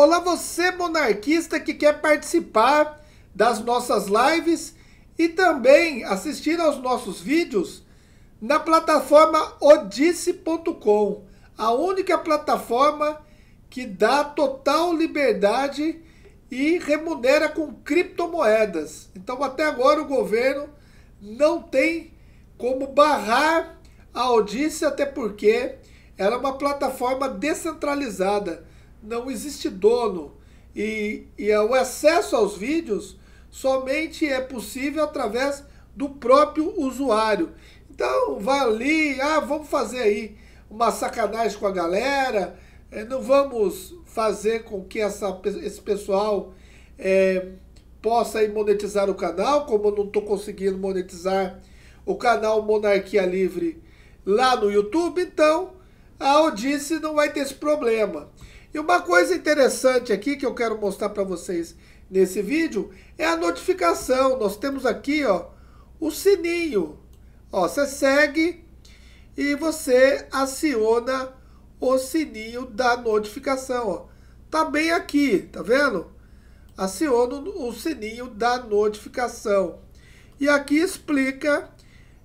Olá você monarquista que quer participar das nossas lives e também assistir aos nossos vídeos na plataforma odisse.com, a única plataforma que dá total liberdade e remunera com criptomoedas. Então até agora o governo não tem como barrar a Odisse, até porque ela é uma plataforma descentralizada não existe dono. E, e é o acesso aos vídeos somente é possível através do próprio usuário. Então, vale ali, ah, vamos fazer aí uma sacanagem com a galera, eh, não vamos fazer com que essa, esse pessoal é, possa aí monetizar o canal, como eu não estou conseguindo monetizar o canal Monarquia Livre lá no YouTube, então a Odisse não vai ter esse problema. E uma coisa interessante aqui que eu quero mostrar para vocês nesse vídeo é a notificação. Nós temos aqui ó, o sininho. Ó, você segue e você aciona o sininho da notificação. Ó. Tá bem aqui, tá vendo? Aciona o sininho da notificação. E aqui explica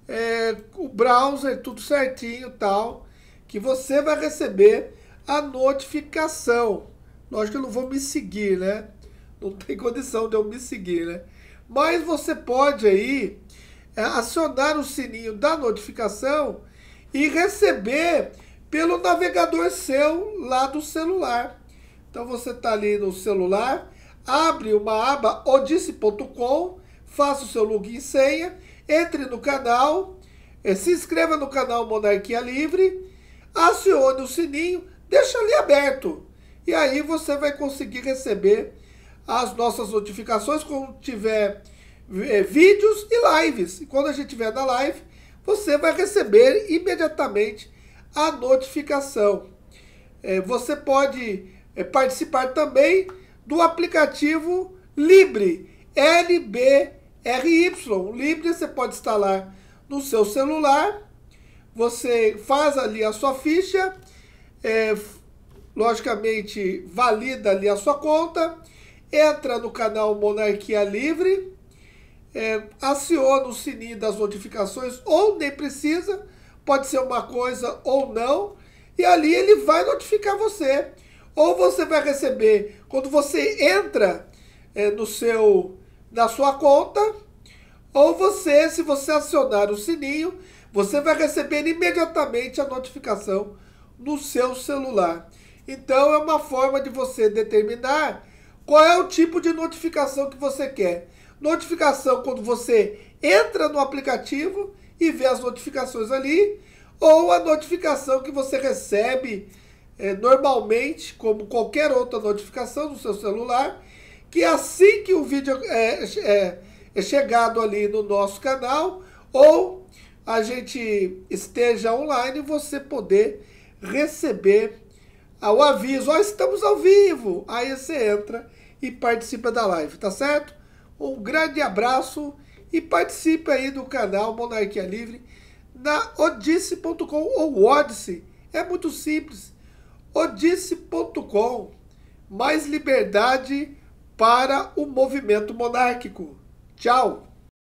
é, o browser, tudo certinho tal, que você vai receber a notificação. Lógico que eu não vou me seguir, né? Não tem condição de eu me seguir, né? Mas você pode aí é, acionar o sininho da notificação e receber pelo navegador seu lá do celular. Então você está ali no celular, abre uma aba odisse.com, faça o seu login e senha, entre no canal, é, se inscreva no canal Monarquia Livre, acione o sininho deixa ali aberto. E aí você vai conseguir receber as nossas notificações quando tiver eh, vídeos e lives. E quando a gente tiver na live, você vai receber imediatamente a notificação. Eh, você pode eh, participar também do aplicativo Libre, LBRY. Libre você pode instalar no seu celular, você faz ali a sua ficha é, logicamente, valida ali a sua conta, entra no canal Monarquia Livre, é, aciona o sininho das notificações, ou nem precisa, pode ser uma coisa ou não, e ali ele vai notificar você. Ou você vai receber, quando você entra é, no seu, na sua conta, ou você, se você acionar o sininho, você vai receber imediatamente a notificação no seu celular. Então é uma forma de você determinar qual é o tipo de notificação que você quer. Notificação quando você entra no aplicativo e vê as notificações ali, ou a notificação que você recebe é, normalmente, como qualquer outra notificação no seu celular, que assim que o vídeo é, é, é chegado ali no nosso canal, ou a gente esteja online, você poder receber o aviso, ó, oh, estamos ao vivo. Aí você entra e participa da live, tá certo? Um grande abraço e participe aí do canal Monarquia Livre na odisse.com ou odisse É muito simples. odisse.com mais liberdade para o movimento monárquico. Tchau!